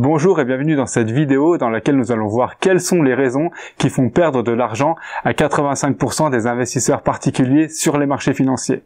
Bonjour et bienvenue dans cette vidéo dans laquelle nous allons voir quelles sont les raisons qui font perdre de l'argent à 85% des investisseurs particuliers sur les marchés financiers.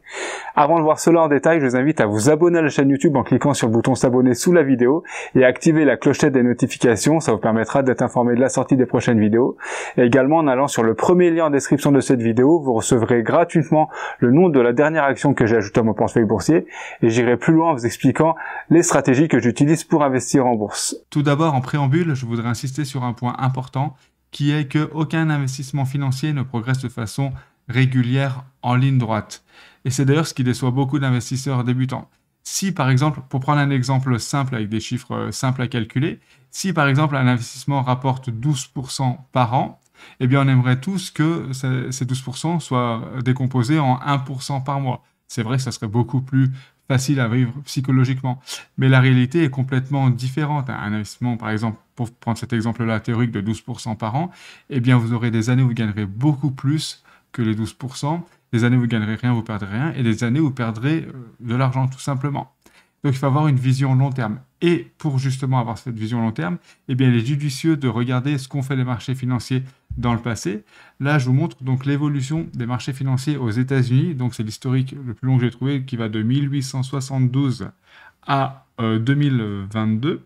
Avant de voir cela en détail, je vous invite à vous abonner à la chaîne YouTube en cliquant sur le bouton s'abonner sous la vidéo et à activer la clochette des notifications, ça vous permettra d'être informé de la sortie des prochaines vidéos. Et également en allant sur le premier lien en description de cette vidéo, vous recevrez gratuitement le nom de la dernière action que j'ai ajoutée à mon portefeuille boursier et j'irai plus loin en vous expliquant les stratégies que j'utilise pour investir en bourse. Tout d'abord, en préambule, je voudrais insister sur un point important qui est que aucun investissement financier ne progresse de façon régulière en ligne droite. Et c'est d'ailleurs ce qui déçoit beaucoup d'investisseurs débutants. Si par exemple, pour prendre un exemple simple avec des chiffres euh, simples à calculer, si par exemple un investissement rapporte 12% par an, eh bien on aimerait tous que ces 12% soient décomposés en 1% par mois. C'est vrai que ça serait beaucoup plus facile à vivre psychologiquement. Mais la réalité est complètement différente. Un investissement, par exemple, pour prendre cet exemple-là théorique de 12% par an, eh bien, vous aurez des années où vous gagnerez beaucoup plus que les 12%, des années où vous gagnerez rien, vous perdrez rien, et des années où vous perdrez euh, de l'argent, tout simplement. Donc, il faut avoir une vision long terme. Et pour justement avoir cette vision long terme, eh bien, il est judicieux de regarder ce qu'ont fait les marchés financiers dans le passé. Là, je vous montre donc l'évolution des marchés financiers aux États-Unis. Donc, c'est l'historique le plus long que j'ai trouvé, qui va de 1872 à 2022. Euh,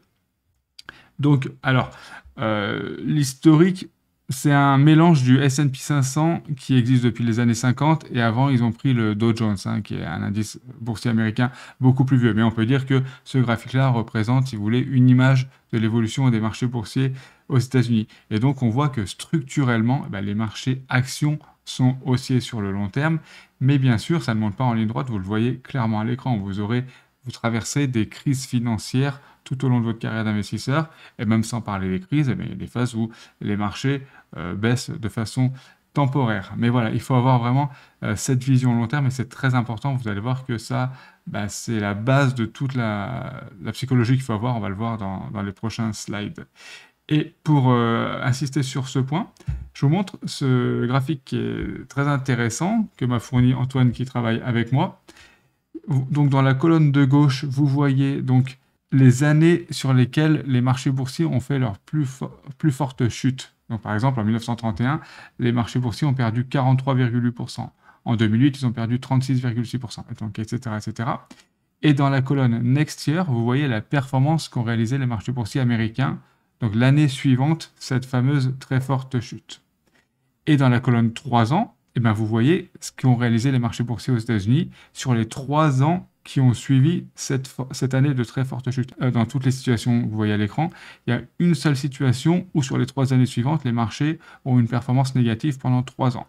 donc, alors, euh, l'historique, c'est un mélange du S&P 500 qui existe depuis les années 50 et avant ils ont pris le Dow Jones hein, qui est un indice boursier américain beaucoup plus vieux. Mais on peut dire que ce graphique-là représente, si vous voulez, une image de l'évolution des marchés boursiers aux États-Unis. Et donc on voit que structurellement, eh ben, les marchés actions sont haussiers sur le long terme, mais bien sûr, ça ne monte pas en ligne droite, vous le voyez clairement à l'écran, vous aurez, vous traversez des crises financières tout au long de votre carrière d'investisseur, et même sans parler des crises, eh il y a des phases où les marchés euh, baissent de façon temporaire. Mais voilà, il faut avoir vraiment euh, cette vision long terme, et c'est très important, vous allez voir que ça, bah, c'est la base de toute la, psychologie qu'il faut avoir, on va le voir dans, dans les prochains slides. Et pour euh, insister sur ce point, je vous montre ce graphique qui est très intéressant, que m'a fourni Antoine qui travaille avec moi. Donc dans la colonne de gauche, vous voyez donc les années sur lesquelles les marchés boursiers ont fait leur plus, forte chute. Donc par exemple en 1931, les marchés boursiers ont perdu 43,8%. En 2008, ils ont perdu 36,6%, etc., etc. Et dans la colonne Next Year, vous voyez la performance qu'ont réalisé les marchés boursiers américains donc l'année suivante, cette fameuse très forte chute. Et dans la colonne 3 ans, eh bien, vous voyez ce qu'ont réalisé les marchés boursiers aux États-Unis sur les 3 ans qui ont suivi cette, cette année de très forte chute. Euh, dans toutes les situations que vous voyez à l'écran, il y a une seule situation où sur les 3 années suivantes, les marchés ont une performance négative pendant 3 ans.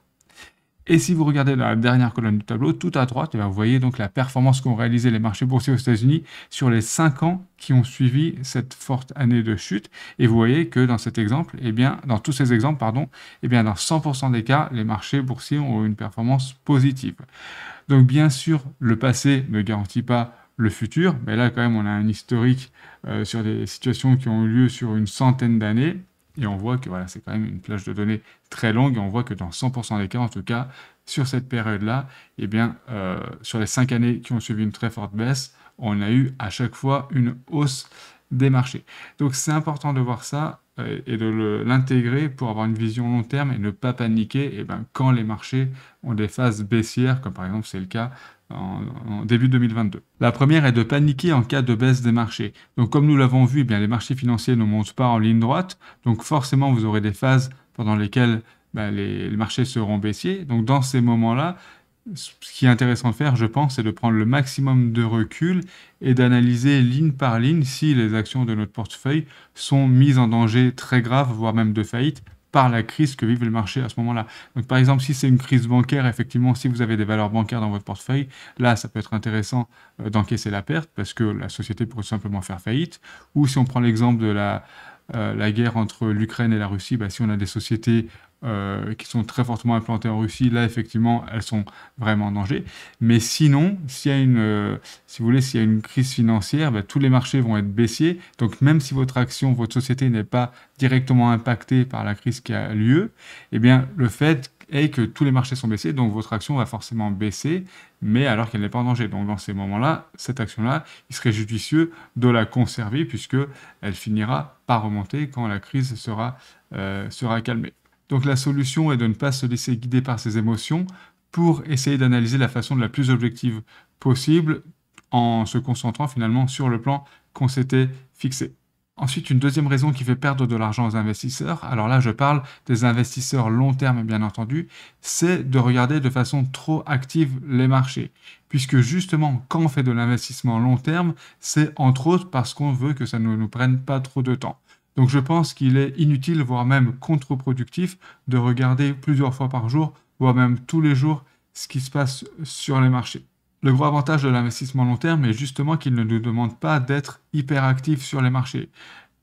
Et si vous regardez dans la dernière colonne du tableau, tout à droite, eh ben, vous voyez donc la performance qu'ont réalisé les marchés boursiers aux États-Unis sur les 5 ans qui ont suivi cette forte année de chute. Et vous voyez que dans cet exemple, eh bien, dans tous ces exemples, pardon, eh bien, dans 100% des cas, les marchés boursiers ont eu une performance positive. Donc, bien sûr, le passé ne garantit pas le futur, mais là, quand même, on a un historique euh, sur des situations qui ont eu lieu sur une centaine d'années. Et on voit que voilà, c'est quand même une plage de données très longue. Et on voit que dans 100% des cas, en tout cas, sur cette période-là, et eh bien, euh, sur les cinq années qui ont suivi une très forte baisse, on a eu à chaque fois une hausse des marchés. Donc c'est important de voir ça euh, et de l'intégrer pour avoir une vision long terme et ne pas paniquer Et eh ben, quand les marchés ont des phases baissières, comme par exemple c'est le cas en, début 2022. La première est de paniquer en cas de baisse des marchés. Donc comme nous l'avons vu, eh bien, les marchés financiers ne montent pas en ligne droite, donc forcément vous aurez des phases pendant lesquelles bah, les, les marchés seront baissiers. Donc dans ces moments-là, ce qui est intéressant de faire, je pense, c'est de prendre le maximum de recul et d'analyser ligne par ligne si les actions de notre portefeuille sont mises en danger très grave, voire même de faillite, par la crise que vive le marché à ce moment-là. Donc par exemple, si c'est une crise bancaire, effectivement, si vous avez des valeurs bancaires dans votre portefeuille, là, ça peut être intéressant euh, d'encaisser la perte parce que la société pourrait simplement faire faillite. Ou si on prend l'exemple de la euh, la guerre entre l'Ukraine et la Russie, bah, si on a des sociétés euh, qui sont très fortement implantées en Russie, là effectivement elles sont vraiment en danger. Mais sinon, s'il y a une, euh, vous voulez, s'il y a une crise financière, bah, tous les marchés vont être baissiers. Donc même si votre action, votre société n'est pas directement impactée par la crise qui a lieu, eh bien le fait et que tous les marchés sont baissés, donc votre action va forcément baisser, mais alors qu'elle n'est pas en danger. Donc dans ces moments-là, cette action-là, il serait judicieux de la conserver puisque elle finira par remonter quand la crise sera, euh, calmée. Donc la solution est de ne pas se laisser guider par ses émotions pour essayer d'analyser la façon la plus objective possible en se concentrant finalement sur le plan qu'on s'était fixé. Ensuite, une deuxième raison qui fait perdre de l'argent aux investisseurs, alors là je parle des investisseurs long terme bien entendu, c'est de regarder de façon trop active les marchés. Puisque justement, quand on fait de l'investissement long terme, c'est entre autres parce qu'on veut que ça ne nous prenne pas trop de temps. Donc je pense qu'il est inutile, voire même contre-productif, de regarder plusieurs fois par jour, voire même tous les jours, ce qui se passe sur les marchés. Le gros avantage de l'investissement long terme est justement qu'il ne nous demande pas d'être actif sur les marchés.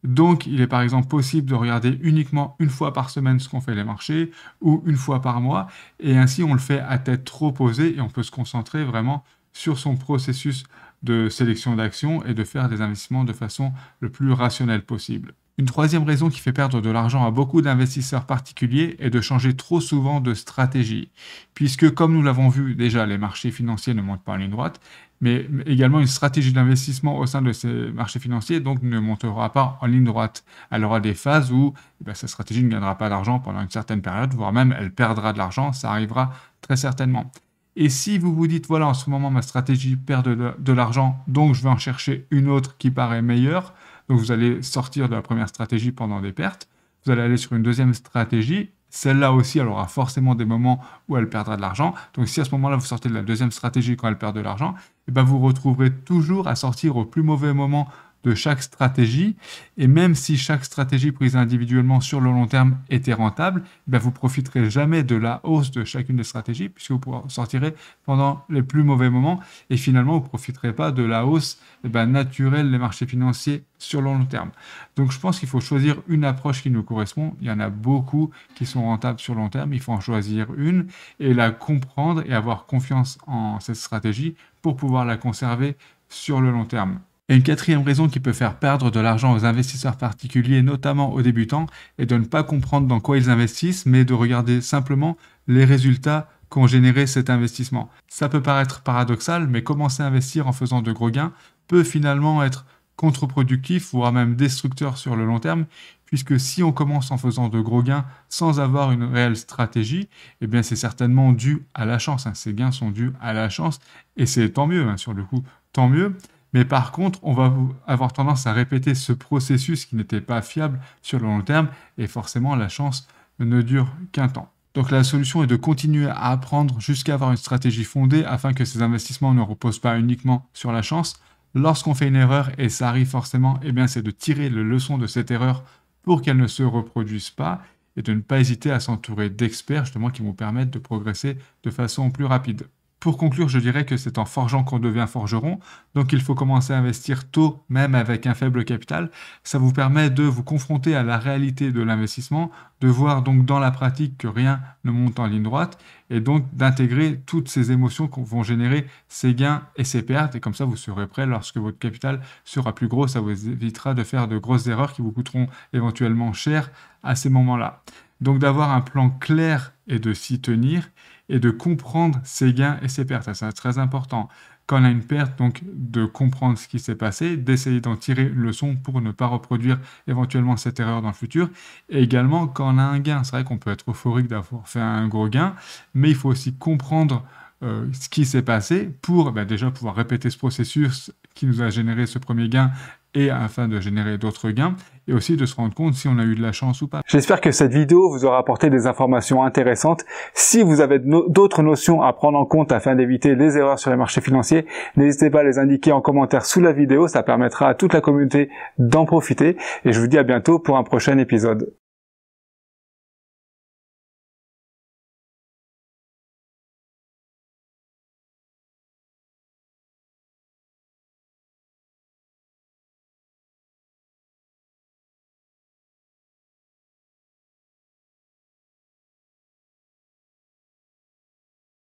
Donc, il est par exemple possible de regarder uniquement une fois par semaine ce qu'on fait les marchés ou une fois par mois, et ainsi on le fait à tête trop posée et on peut se concentrer vraiment sur son processus de sélection d'actions et de faire des investissements de façon le plus rationnelle possible. Une troisième raison qui fait perdre de l'argent à beaucoup d'investisseurs particuliers est de changer trop souvent de stratégie, puisque comme nous l'avons vu déjà, les marchés financiers ne montent pas en ligne droite, mais également une stratégie d'investissement au sein de ces marchés financiers donc ne montera pas en ligne droite. Elle aura des phases où sa eh ben, stratégie ne gagnera pas d'argent pendant une certaine période, voire même elle perdra de l'argent, ça arrivera très certainement. Et si vous vous dites, voilà, en ce moment, ma stratégie perd de l'argent, donc je vais en chercher une autre qui paraît meilleure, donc vous allez sortir de la première stratégie pendant des pertes, vous allez aller sur une deuxième stratégie. Celle-là aussi, elle aura forcément des moments où elle perdra de l'argent. Donc si à ce moment-là, vous sortez de la deuxième stratégie quand elle perd de l'argent, eh bien vous retrouverez toujours à sortir au plus mauvais moment de chaque stratégie. Et même si chaque stratégie prise individuellement sur le long terme était rentable, eh bien vous profiterez jamais de la hausse de chacune des stratégies puisque vous sortirez pendant les plus mauvais moments et finalement vous profiterez pas de la hausse eh naturelle des marchés financiers sur le long terme. Donc je pense qu'il faut choisir une approche qui nous correspond. Il y en a beaucoup qui sont rentables sur le long terme. Il faut en choisir une et la comprendre et avoir confiance en cette stratégie pour pouvoir la conserver sur le long terme. Et une quatrième raison qui peut faire perdre de l'argent aux investisseurs particuliers, notamment aux débutants, est de ne pas comprendre dans quoi ils investissent, mais de regarder simplement les résultats qu'ont généré cet investissement. Ça peut paraître paradoxal, mais commencer à investir en faisant de gros gains peut finalement être contre-productif, voire même destructeur sur le long terme, puisque si on commence en faisant de gros gains sans avoir une réelle stratégie, eh bien c'est certainement dû à la chance. Hein. Ces gains sont dus à la chance, et c'est tant mieux, hein, sur le coup, tant mieux. Mais par contre, on va avoir tendance à répéter ce processus qui n'était pas fiable sur le long terme et forcément la chance ne dure qu'un temps. Donc la solution est de continuer à apprendre jusqu'à avoir une stratégie fondée afin que ces investissements ne reposent pas uniquement sur la chance. Lorsqu'on fait une erreur, et ça arrive forcément, eh bien c'est de tirer les leçon de cette erreur pour qu'elle ne se reproduise pas et de ne pas hésiter à s'entourer d'experts justement qui vont permettre de progresser de façon plus rapide. Pour conclure, je dirais que c'est en forgeant qu'on devient forgeron, donc il faut commencer à investir tôt, même avec un faible capital. Ça vous permet de vous confronter à la réalité de l'investissement, de voir donc dans la pratique que rien ne monte en ligne droite, et donc d'intégrer toutes ces émotions qu'on vont générer ces gains et ces pertes, et comme ça vous serez prêt lorsque votre capital sera plus gros, ça vous évitera de faire de grosses erreurs qui vous coûteront éventuellement cher à ces moments-là. Donc d'avoir un plan clair et de s'y tenir, et de comprendre ses gains et ses pertes. c'est très important. Quand on a une perte, donc de comprendre ce qui s'est passé, d'essayer d'en tirer une leçon pour ne pas reproduire éventuellement cette erreur dans le futur. Et également, quand on a un gain, c'est vrai qu'on peut être euphorique d'avoir fait un gros gain, mais il faut aussi comprendre euh, ce qui s'est passé pour ben, déjà pouvoir répéter ce processus qui nous a généré ce premier gain et afin de générer d'autres gains et aussi de se rendre compte si on a eu de la chance ou pas. J'espère que cette vidéo vous aura apporté des informations intéressantes. Si vous avez d'autres notions à prendre en compte afin d'éviter les erreurs sur les marchés financiers, n'hésitez pas à les indiquer en commentaire sous la vidéo, ça permettra à toute la communauté d'en profiter et je vous dis à bientôt pour un prochain épisode.